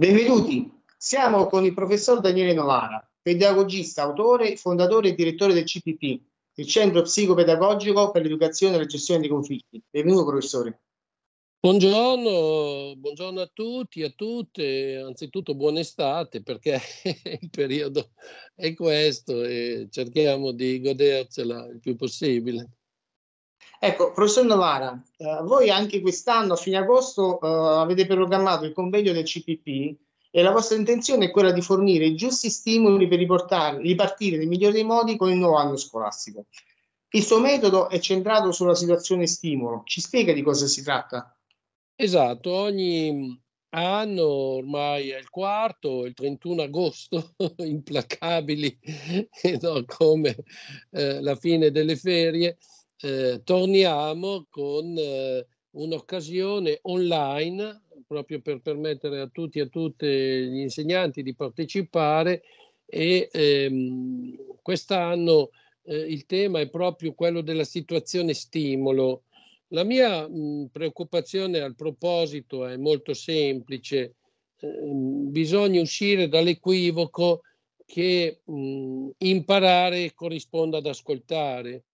Benvenuti, siamo con il professor Daniele Novara, pedagogista, autore, fondatore e direttore del CPP, il Centro Psicopedagogico per l'Educazione e la Gestione dei Conflitti. Benvenuto professore. Buongiorno, buongiorno a tutti, a tutte, anzitutto buona estate perché il periodo è questo e cerchiamo di godercela il più possibile. Ecco, professor Novara, eh, voi anche quest'anno, a fine agosto, eh, avete programmato il convegno del CPP e la vostra intenzione è quella di fornire i giusti stimoli per ripartire nel migliore dei modi con il nuovo anno scolastico. Il suo metodo è centrato sulla situazione stimolo. Ci spiega di cosa si tratta? Esatto, ogni anno, ormai è il quarto, il 31 agosto, implacabili no, come eh, la fine delle ferie, eh, torniamo con eh, un'occasione online proprio per permettere a tutti e a tutte gli insegnanti di partecipare e ehm, quest'anno eh, il tema è proprio quello della situazione stimolo. La mia mh, preoccupazione al proposito è molto semplice, ehm, bisogna uscire dall'equivoco che mh, imparare corrisponda ad ascoltare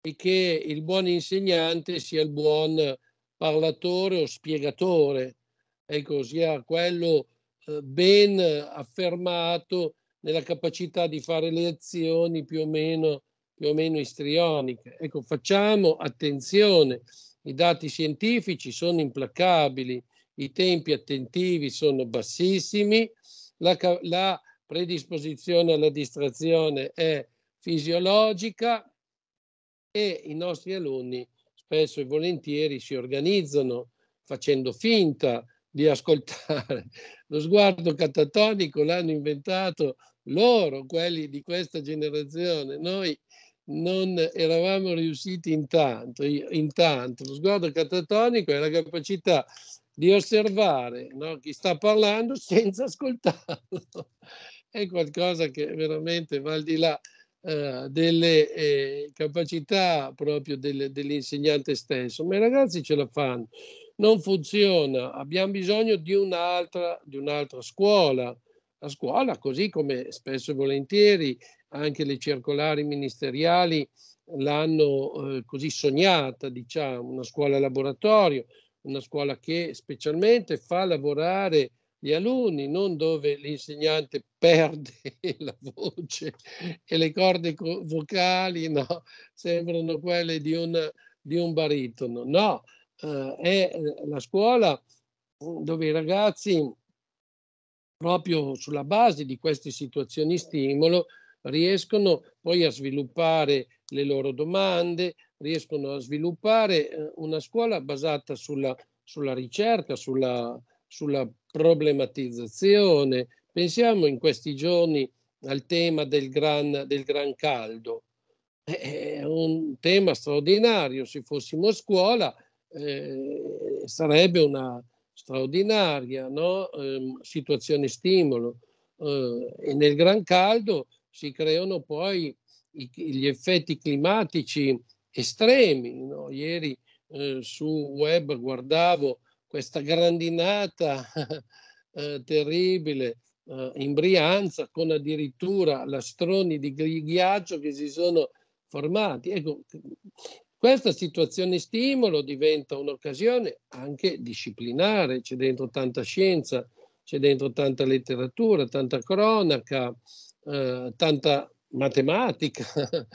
e che il buon insegnante sia il buon parlatore o spiegatore, ecco, sia quello eh, ben affermato nella capacità di fare le azioni più o meno, più o meno istrioniche. Ecco, facciamo attenzione, i dati scientifici sono implacabili, i tempi attentivi sono bassissimi, la, la predisposizione alla distrazione è fisiologica, e i nostri alunni spesso e volentieri si organizzano facendo finta di ascoltare. Lo sguardo catatonico l'hanno inventato loro, quelli di questa generazione. Noi non eravamo riusciti intanto. intanto. Lo sguardo catatonico è la capacità di osservare no? chi sta parlando senza ascoltarlo. È qualcosa che veramente va al di là eh, delle eh, capacità proprio del, dell'insegnante stesso, ma i ragazzi ce la fanno. Non funziona, abbiamo bisogno di un'altra, di un'altra scuola. La scuola, così come spesso e volentieri anche le circolari ministeriali l'hanno eh, così sognata, diciamo, una scuola laboratorio, una scuola che specialmente fa lavorare gli alunni, non dove l'insegnante perde la voce e le corde vocali no, sembrano quelle di un, di un baritono. No, eh, è eh, la scuola mm, dove i ragazzi, proprio sulla base di queste situazioni stimolo, riescono poi a sviluppare le loro domande, riescono a sviluppare eh, una scuola basata sulla, sulla ricerca, sulla, sulla problematizzazione. Pensiamo in questi giorni al tema del gran, del gran caldo. Eh, è un tema straordinario. Se fossimo a scuola eh, sarebbe una straordinaria no? eh, situazione stimolo. Eh, e nel gran caldo si creano poi i, gli effetti climatici estremi. No? Ieri eh, su web guardavo questa grandinata eh, terribile eh, in Brianza con addirittura lastroni di ghiaccio che si sono formati. Ecco, questa situazione stimolo diventa un'occasione anche disciplinare, c'è dentro tanta scienza, c'è dentro tanta letteratura, tanta cronaca, eh, tanta matematica,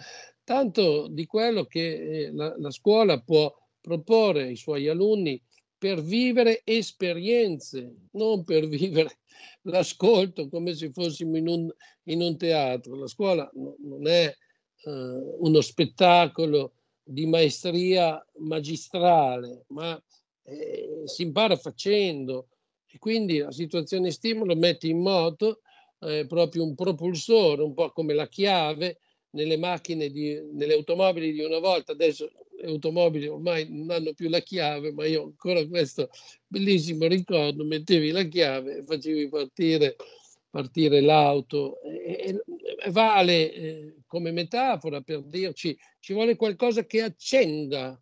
tanto di quello che eh, la, la scuola può proporre ai suoi alunni per vivere esperienze, non per vivere l'ascolto come se fossimo in un, in un teatro. La scuola no, non è eh, uno spettacolo di maestria magistrale, ma eh, si impara facendo e quindi la situazione stimolo mette in moto eh, proprio un propulsore, un po' come la chiave nelle macchine, di, nelle automobili di una volta, adesso automobili ormai non hanno più la chiave, ma io ancora questo bellissimo ricordo, mettevi la chiave e facevi partire, partire l'auto. E, e vale eh, come metafora per dirci, ci vuole qualcosa che accenda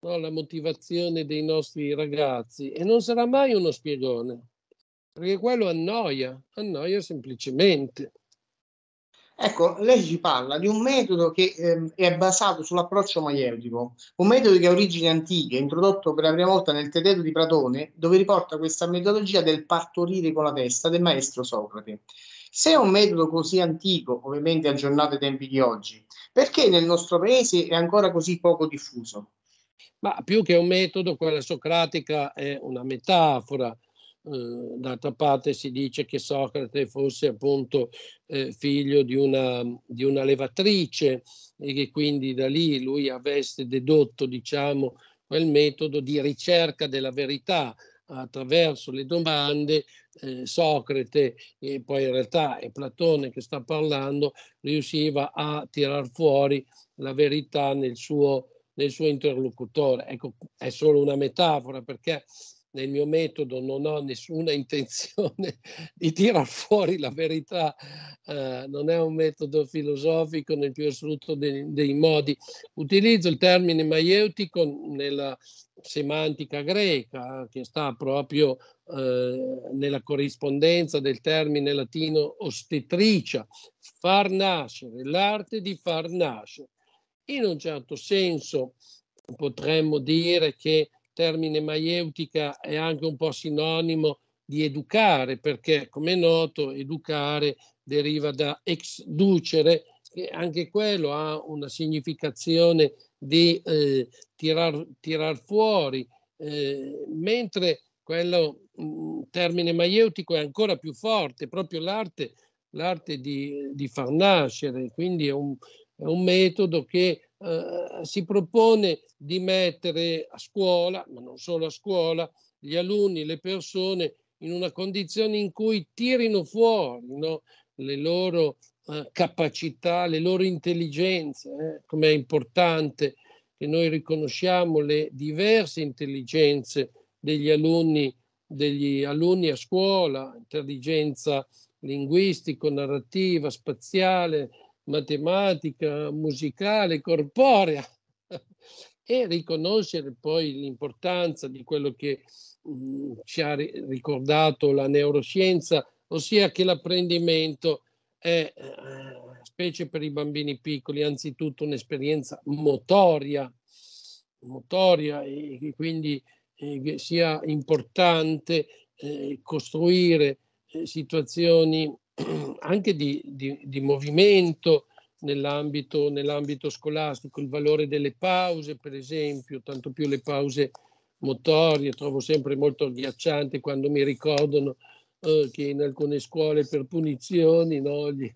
no, la motivazione dei nostri ragazzi e non sarà mai uno spiegone, perché quello annoia, annoia semplicemente. Ecco, lei ci parla di un metodo che eh, è basato sull'approccio maieutico, un metodo che ha origini antiche, introdotto per la prima volta nel Tedeto di Platone, dove riporta questa metodologia del partorire con la testa del maestro Socrate. Se è un metodo così antico, ovviamente aggiornato ai tempi di oggi, perché nel nostro paese è ancora così poco diffuso? Ma più che un metodo, quella socratica è una metafora, eh, d'altra parte si dice che Socrate fosse appunto eh, figlio di una, di una, levatrice e che quindi da lì lui avesse dedotto diciamo, quel metodo di ricerca della verità attraverso le domande eh, Socrate e poi in realtà è Platone che sta parlando riusciva a tirar fuori la verità nel suo, nel suo interlocutore. Ecco, è solo una metafora perché nel mio metodo non ho nessuna intenzione di tirar fuori la verità, eh, non è un metodo filosofico nel più assoluto dei, dei modi. Utilizzo il termine maieutico nella semantica greca, che sta proprio eh, nella corrispondenza del termine latino ostetricia, far nascere, l'arte di far nascere. In un certo senso potremmo dire che termine maieutica è anche un po' sinonimo di educare, perché come è noto educare deriva da ex ducere, che anche quello ha una significazione di eh, tirar, tirar fuori, eh, mentre quello mm, termine maieutico è ancora più forte, proprio l'arte, l'arte di, di, far nascere, quindi è un, è un metodo che eh, si propone di mettere a scuola, ma non solo a scuola, gli alunni, le persone in una condizione in cui tirino fuori no? le loro eh, capacità, le loro intelligenze, eh? come è importante che noi riconosciamo le diverse intelligenze degli alunni, degli alunni a scuola, intelligenza linguistico-narrativa, spaziale, matematica, musicale, corporea e riconoscere poi l'importanza di quello che mm, ci ha ricordato la neuroscienza, ossia che l'apprendimento è, eh, specie per i bambini piccoli, anzitutto un'esperienza motoria, motoria e quindi eh, sia importante eh, costruire eh, situazioni anche di, di, di movimento nell'ambito, nell'ambito, scolastico, il valore delle pause, per esempio, tanto più le pause motorie, trovo sempre molto agghiacciante quando mi ricordano eh, che in alcune scuole per punizioni no, gli,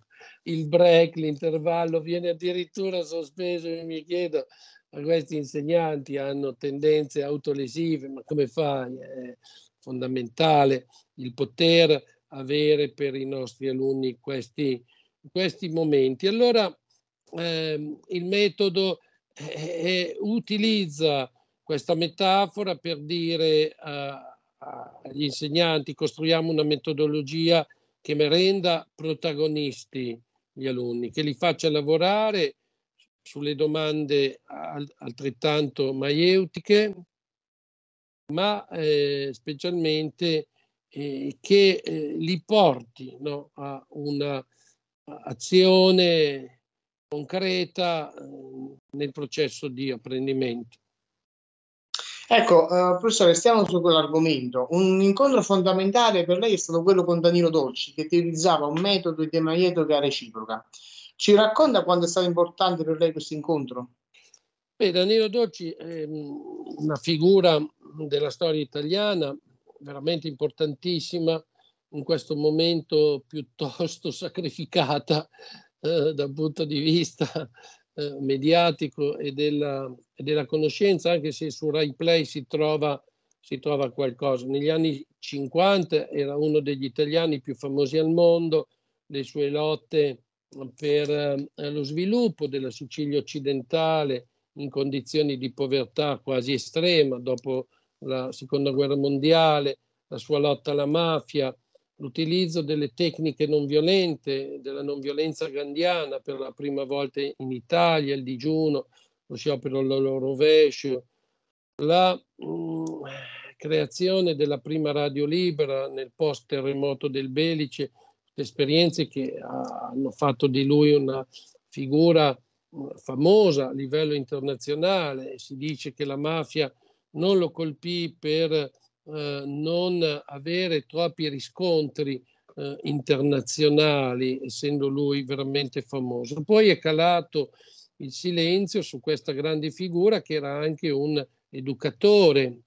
il break, l'intervallo viene addirittura sospeso e mi chiedo ma questi insegnanti hanno tendenze autolesive, ma come fai? È fondamentale il poter avere per i nostri alunni questi, questi momenti. Allora ehm, il metodo eh, eh utilizza questa metafora per dire eh, agli insegnanti costruiamo una metodologia che renda protagonisti gli alunni, che li faccia lavorare sulle domande altrettanto maieutiche, ma eh, specialmente eh, che eh, li porti no, a un'azione concreta eh, nel processo di apprendimento. Ecco, eh, professore, stiamo su quell'argomento. Un incontro fondamentale per lei è stato quello con Danilo Dolci, che utilizzava un metodo di emaietoca reciproca. Ci racconta quanto è stato importante per lei questo incontro? Beh, Danilo Dolci è mm, una figura della storia italiana veramente importantissima, in questo momento piuttosto sacrificata eh, dal punto di vista eh, mediatico e della, e della, conoscenza, anche se su Rai Play si trova, si trova qualcosa. Negli anni 50 era uno degli italiani più famosi al mondo, le sue lotte per eh, lo sviluppo della Sicilia occidentale in condizioni di povertà quasi estrema dopo la seconda guerra mondiale, la sua lotta alla mafia, l'utilizzo delle tecniche non violente, della non violenza gandhiana per la prima volta in Italia, il digiuno, lo sciopero allo rovescio, la mh, mm, creazione della prima radio libera nel post terremoto del Belice, esperienze che hanno fatto di lui una figura mm, famosa a livello internazionale. Si dice che la mafia non lo colpì per eh, non avere troppi riscontri eh, internazionali, essendo lui veramente famoso. Poi è calato il silenzio su questa grande figura che era anche un educatore,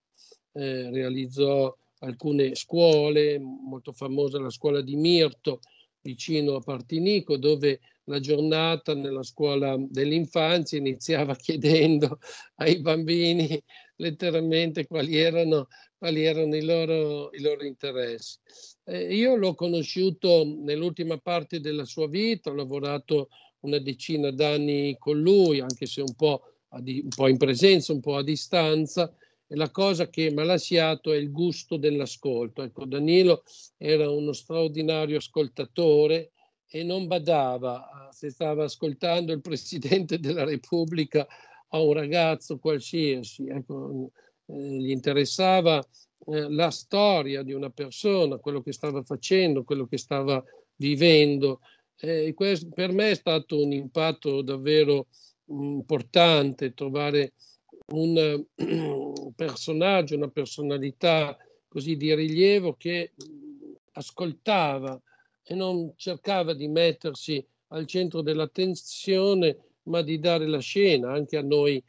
eh, realizzò alcune scuole, molto famosa la scuola di Mirto vicino a Partinico, dove la giornata nella scuola dell'infanzia iniziava chiedendo ai bambini letteralmente quali erano, quali erano i, loro, i, loro, interessi. Eh, io l'ho conosciuto nell'ultima parte della sua vita, ho lavorato una decina d'anni con lui, anche se un po, di, un po', in presenza, un po' a distanza, e la cosa che mi ha lasciato è il gusto dell'ascolto. Ecco, Danilo era uno straordinario ascoltatore e non badava se stava ascoltando il Presidente della Repubblica a un ragazzo qualsiasi. Ecco, eh, gli interessava eh, la storia di una persona, quello che stava facendo, quello che stava vivendo. Eh, questo, per me è stato un impatto davvero importante trovare un personaggio, una personalità così di rilievo che ascoltava e non cercava di mettersi al centro dell'attenzione, ma di dare la scena anche a noi,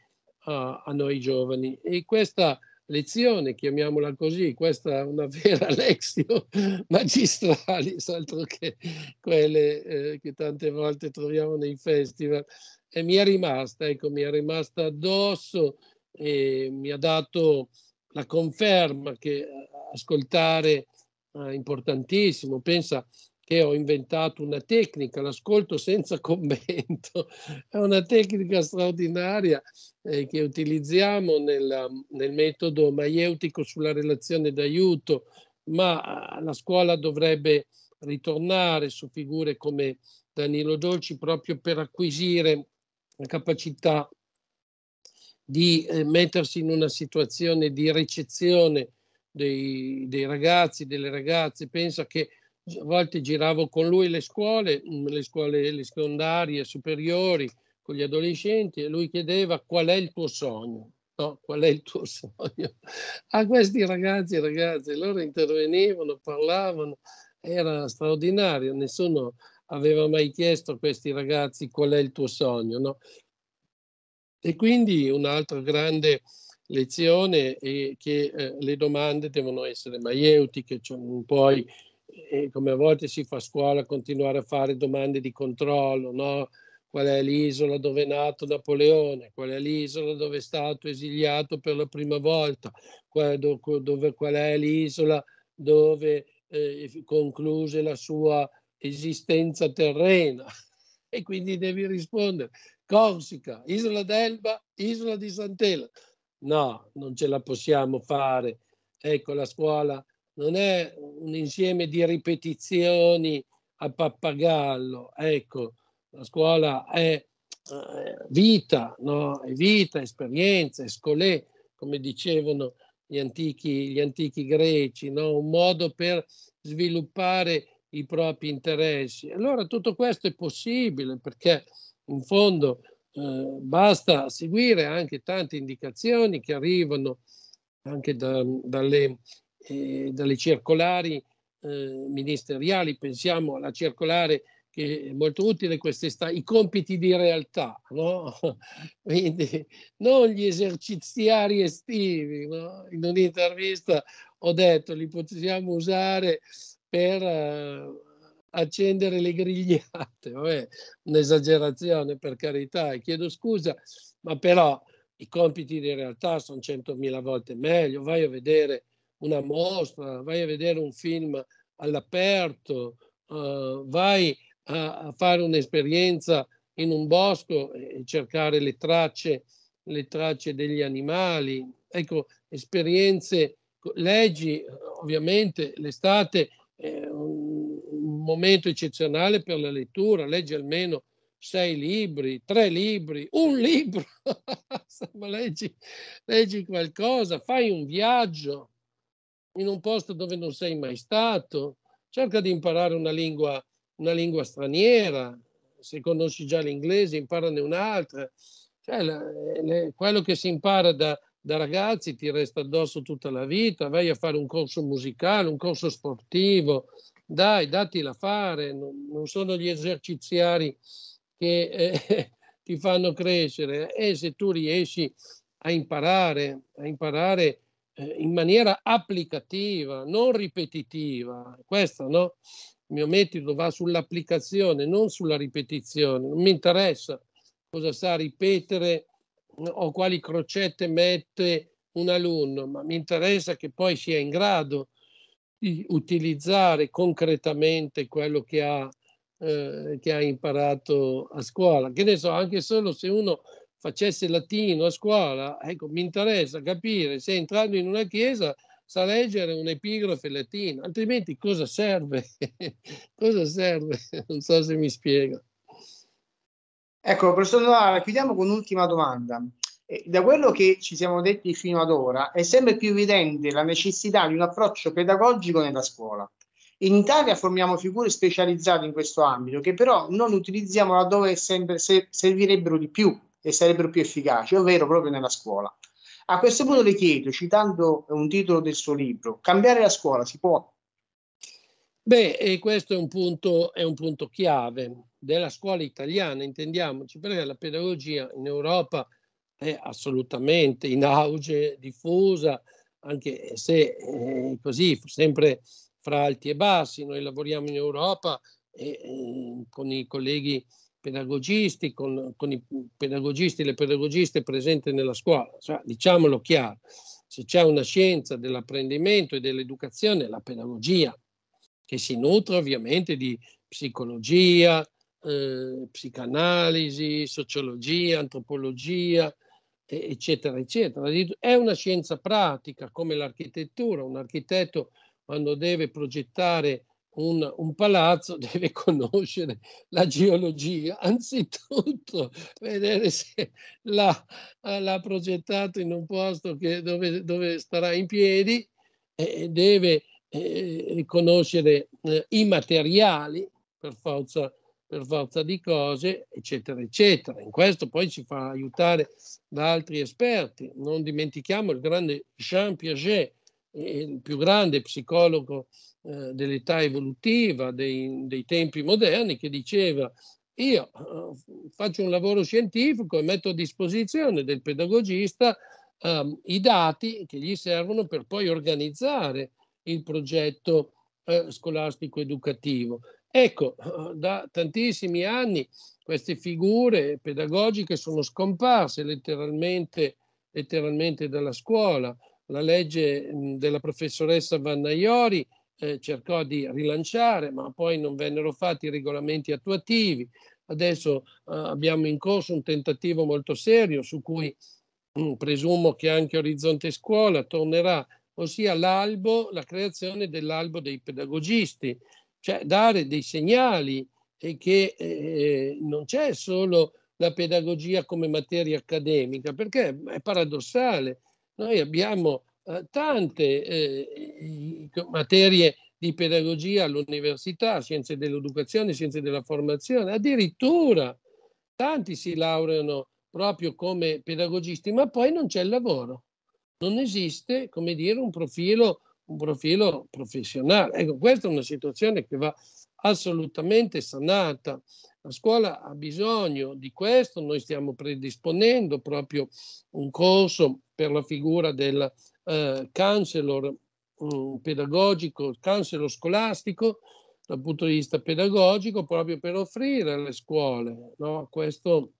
a, a noi giovani. E questa lezione, chiamiamola così, questa è una vera lezione magistrale, altro che quelle eh, che tante volte troviamo nei festival, e mi è rimasta, ecco, mi è rimasta addosso e mi ha dato la conferma che eh, ascoltare è eh, importantissimo. Pensa, che ho inventato una tecnica, l'ascolto senza commento, è una tecnica straordinaria eh, che utilizziamo nella, nel metodo maieutico sulla relazione d'aiuto, ma eh, la scuola dovrebbe ritornare su figure come Danilo Dolci proprio per acquisire la capacità di eh, mettersi in una situazione di ricezione dei, dei ragazzi, delle ragazze. Pensa che a volte giravo con lui le scuole, mm, le scuole le secondarie, superiori, con gli adolescenti e lui chiedeva qual è il tuo sogno. No, qual è il tuo sogno? A questi ragazzi e ragazze loro intervenivano, parlavano, era straordinario, nessuno aveva mai chiesto a questi ragazzi qual è il tuo sogno. No? E quindi un'altra grande lezione è che eh, le domande devono essere maieutiche, cioè non puoi come a volte si fa a scuola continuare a fare domande di controllo, no? qual è l'isola dove è nato Napoleone, qual è l'isola dove è stato esiliato per la prima volta, qual, do, dove, qual è l'isola dove eh, concluse la sua esistenza terrena. E quindi devi rispondere, Corsica, Isola d'Elba, Isola di Sant'Ela. No, non ce la possiamo fare. Ecco, la scuola non è un insieme di ripetizioni a pappagallo. Ecco, la scuola è eh, vita, no? è vita, esperienza, è scolè, come dicevano gli antichi, gli antichi greci, no? un modo per sviluppare i propri interessi. Allora tutto questo è possibile perché in fondo eh, basta seguire anche tante indicazioni che arrivano anche da, dalle eh, dalle circolari eh, ministeriali, pensiamo alla circolare che è molto utile quest'estate, i compiti di realtà, no? quindi non gli eserciziari estivi. No? In un'intervista ho detto li possiamo usare per uh, accendere le grigliate, Vabbè, un'esagerazione per carità, e chiedo scusa, ma però i compiti di realtà sono centomila volte meglio, vai a vedere una mostra, vai a vedere un film all'aperto, uh, vai a, a, fare un'esperienza in un bosco e cercare le tracce, le tracce degli animali. Ecco, esperienze, leggi, eh, ovviamente l'estate è un, momento eccezionale per la lettura, leggi almeno sei libri, tre libri, un libro, leggi, leggi qualcosa, fai un viaggio, in un posto dove non sei mai stato, cerca di imparare una lingua, una lingua straniera, se conosci già l'inglese imparane un'altra. Cioè, le, eh, le, quello che si impara da, da ragazzi ti resta addosso tutta la vita, vai a fare un corso musicale, un corso sportivo, dai, datti da fare, non, non, sono gli eserciziari che eh, ti fanno crescere e se tu riesci a imparare, a imparare eh, in maniera applicativa, non ripetitiva. Questo no? Il mio metodo va sull'applicazione, non sulla ripetizione. Non mi interessa cosa sa ripetere mm, o quali crocette mette un alunno, ma mi interessa che poi sia in grado di utilizzare concretamente quello che ha, eh, che ha imparato a scuola. Che ne so, anche solo se uno facesse latino a scuola, ecco, mi interessa capire se entrando in una chiesa sa leggere un'epigrafe latina, altrimenti cosa serve? cosa serve? Non so se mi spiega. Ecco, professor Novara, chiudiamo con un'ultima domanda. Da quello che ci siamo detti fino ad ora, è sempre più evidente la necessità di un approccio pedagogico nella scuola. In Italia formiamo figure specializzate in questo ambito, che però non utilizziamo laddove sempre servirebbero di più e sarebbero più efficaci, ovvero proprio nella scuola. A questo punto le chiedo, citando un titolo del suo libro, cambiare la scuola si può? Beh, e questo è un, punto, è un punto chiave della scuola italiana, intendiamoci, perché la pedagogia in Europa è assolutamente in auge, diffusa, anche se eh, così, sempre fra alti e bassi. Noi lavoriamo in Europa e, eh, con i colleghi pedagogisti, con, con i pedagogisti e le pedagogiste presenti nella scuola. Cioè, diciamolo chiaro, se c'è una scienza dell'apprendimento e dell'educazione, la pedagogia, che si nutre ovviamente di psicologia, eh, psicanalisi, sociologia, antropologia, eccetera, eccetera. È una scienza pratica come l'architettura, un architetto quando deve progettare un, un, palazzo deve conoscere la geologia, anzitutto vedere se l'ha, l'ha progettato in un posto che, dove, dove, starà in piedi, eh, deve eh, riconoscere eh, i materiali per forza, per forza di cose, eccetera, eccetera. In questo poi ci fa aiutare da altri esperti. Non dimentichiamo il grande Jean Piaget, il più grande psicologo eh, dell'età evolutiva, dei, dei, tempi moderni, che diceva io eh, faccio un lavoro scientifico e metto a disposizione del pedagogista eh, i dati che gli servono per poi organizzare il progetto eh, scolastico-educativo. Ecco, da tantissimi anni queste figure pedagogiche sono scomparse letteralmente, letteralmente dalla scuola. La legge della professoressa Vannaiori eh, cercò di rilanciare, ma poi non vennero fatti i regolamenti attuativi. Adesso eh, abbiamo in corso un tentativo molto serio su cui mh, mm, presumo che anche Orizzonte Scuola tornerà, ossia l'albo, la creazione dell'albo dei pedagogisti, cioè dare dei segnali e che eh, eh non c'è solo la pedagogia come materia accademica, perché è paradossale. Noi abbiamo eh, tante eh, materie di pedagogia all'università, scienze dell'educazione, scienze della formazione, addirittura tanti si laureano proprio come pedagogisti, ma poi non c'è lavoro, non esiste, come dire, un profilo, un profilo professionale. Ecco, questa è una situazione che va assolutamente sanata. La scuola ha bisogno di questo, noi stiamo predisponendo proprio un corso per la figura della, eh, counselor mm, pedagogico, counselor scolastico dal punto di vista pedagogico proprio per offrire alle scuole no, questo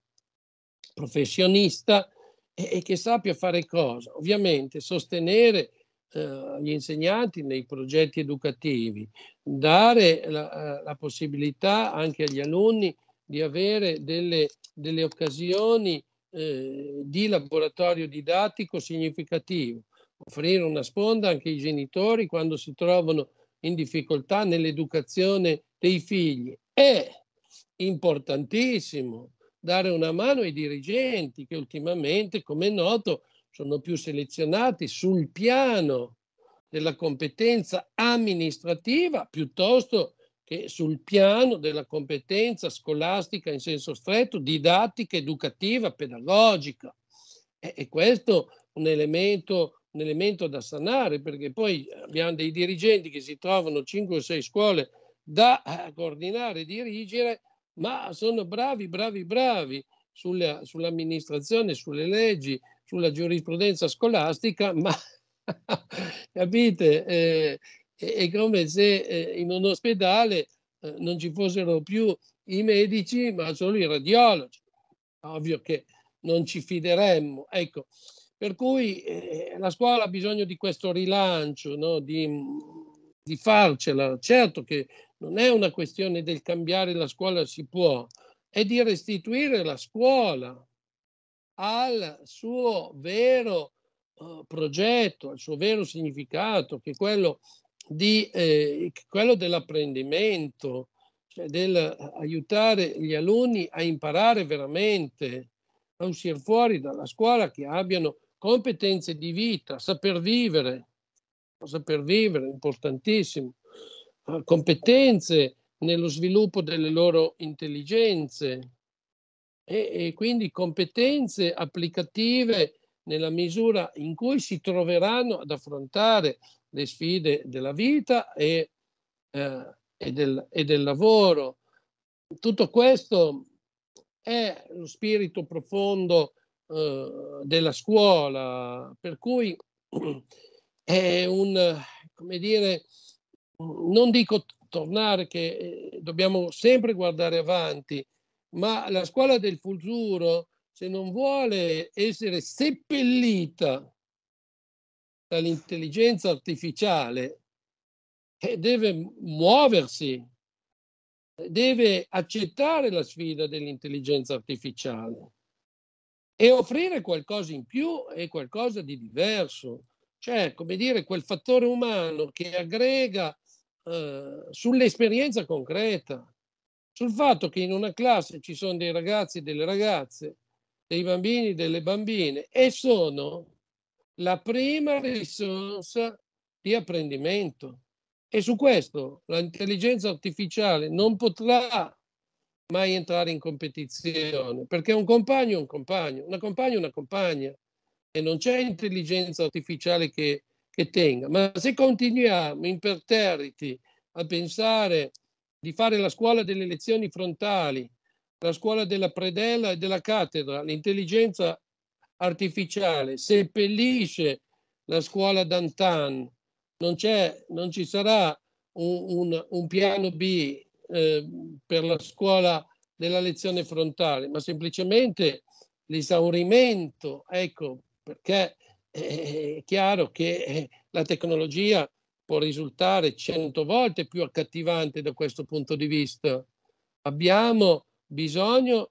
professionista e, e, che sappia fare cosa? Ovviamente sostenere eh, gli insegnanti nei progetti educativi, dare la, eh, la possibilità anche agli alunni di avere delle, delle occasioni eh, di laboratorio didattico significativo offrire una sponda anche ai genitori quando si trovano in difficoltà nell'educazione dei figli. È importantissimo dare una mano ai dirigenti che ultimamente, come è noto, sono più selezionati sul piano della competenza amministrativa piuttosto che sul piano della competenza scolastica in senso stretto, didattica, educativa, pedagogica. E questo è un elemento un elemento da sanare perché poi abbiamo dei dirigenti che si trovano 5 o 6 scuole da eh, coordinare, e dirigere, ma sono bravi, bravi, bravi sulla, sull'amministrazione, sulle leggi, sulla giurisprudenza scolastica, ma capite, eh, è come se eh, in un ospedale eh, non ci fossero più i medici, ma solo i radiologi. Ovvio che non ci fideremmo. Ecco, per cui eh, la scuola ha bisogno di questo rilancio, no? di, di farcela. Certo che non è una questione del cambiare la scuola, si può, è di restituire la scuola al suo vero uh, progetto, al suo vero significato, che è quello, di, eh, quello dell'apprendimento, cioè dell'aiutare gli alunni a imparare veramente, a uscire fuori dalla scuola che abbiano competenze di vita, saper vivere, saper vivere, importantissimo, ah, competenze nello sviluppo delle loro intelligenze e, e quindi competenze applicative nella misura in cui si troveranno ad affrontare le sfide della vita e, eh, e, del, e del lavoro. Tutto questo è lo spirito profondo eh, della scuola, per cui è un, come dire, non dico tornare che eh, dobbiamo sempre guardare avanti, ma la scuola del futuro, se non vuole essere seppellita dall'intelligenza artificiale, eh, deve muoversi, deve accettare la sfida dell'intelligenza artificiale e offrire qualcosa in più e qualcosa di diverso. Cioè, come dire, quel fattore umano che aggrega eh, sull'esperienza concreta, sul fatto che in una classe ci sono dei ragazzi e delle ragazze, dei bambini e delle bambine e sono la prima risorsa di apprendimento. E su questo l'intelligenza artificiale non potrà mai entrare in competizione, perché un compagno è un compagno, una compagna è una compagna e non c'è intelligenza artificiale che, che tenga. Ma se continuiamo imperterriti a pensare di fare la scuola delle lezioni frontali, la scuola della predella e della cattedra, l'intelligenza artificiale seppellisce la scuola d'antan, non, non ci sarà un, un, un piano B, Ehm, per la scuola della lezione frontale, ma semplicemente l'esaurimento. Ecco, perché eh, è chiaro che eh, la tecnologia può risultare cento volte più accattivante da questo punto di vista. Abbiamo bisogno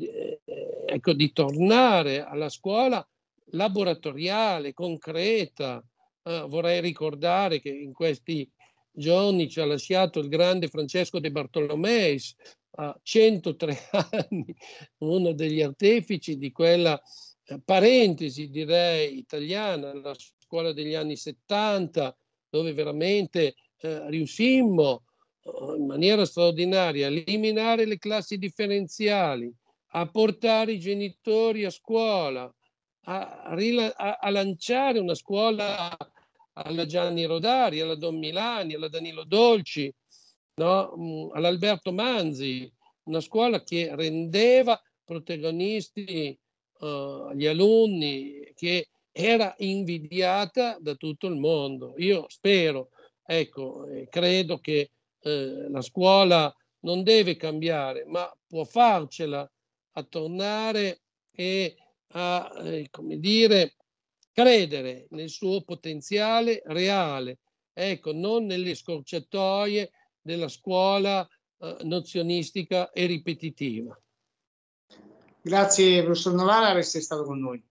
eh, ecco, di tornare alla scuola laboratoriale, concreta. Eh, vorrei ricordare che in questi Johnny ci ha lasciato il grande Francesco De Bartolomeis a 103 anni, uno degli artefici di quella eh, parentesi direi italiana, la scuola degli anni 70, dove veramente eh, riuscimmo oh, in maniera straordinaria a eliminare le classi differenziali, a portare i genitori a scuola, a, a, a lanciare una scuola alla Gianni Rodari, alla Don Milani, alla Danilo Dolci, no? Mm, all'Alberto Manzi, una scuola che rendeva protagonisti uh, gli alunni, che era invidiata da tutto il mondo. Io spero, ecco, credo che eh, la scuola non deve cambiare, ma può farcela a tornare e a, eh, come dire, credere nel suo potenziale reale, ecco, non nelle scorciatoie della scuola eh, nozionistica e ripetitiva. Grazie professor Novara per essere stato con noi.